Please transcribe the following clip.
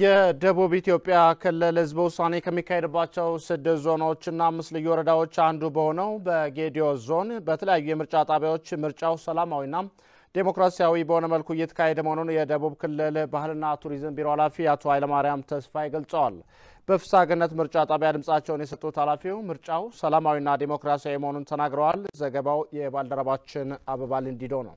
የደቡብ ኢትዮጵያ ክልል ህዝበ ውሳኔ ከሚካሄድባቸው ስድስት ዞኖችና አምስት ልዩ ወረዳዎች አንዱ በሆነው በጌዲዮ ዞን በተለያዩ የምርጫ ጣቢያዎች ምርጫው ሰላማዊና ዴሞክራሲያዊ በሆነ መልኩ እየተካሄደ መሆኑን የደቡብ ክልል ባህልና ቱሪዝም ቢሮ ኃላፊ አቶ ኃይለማርያም ተስፋ ገልጸዋል። በፍሳግነት ምርጫ ጣቢያ ድምጻቸውን የሰጡት ኃላፊው ምርጫው ሰላማዊና ዴሞክራሲያዊ መሆኑን ተናግረዋል። ዘገባው የባልደረባችን አበባል እንዲዶ ነው።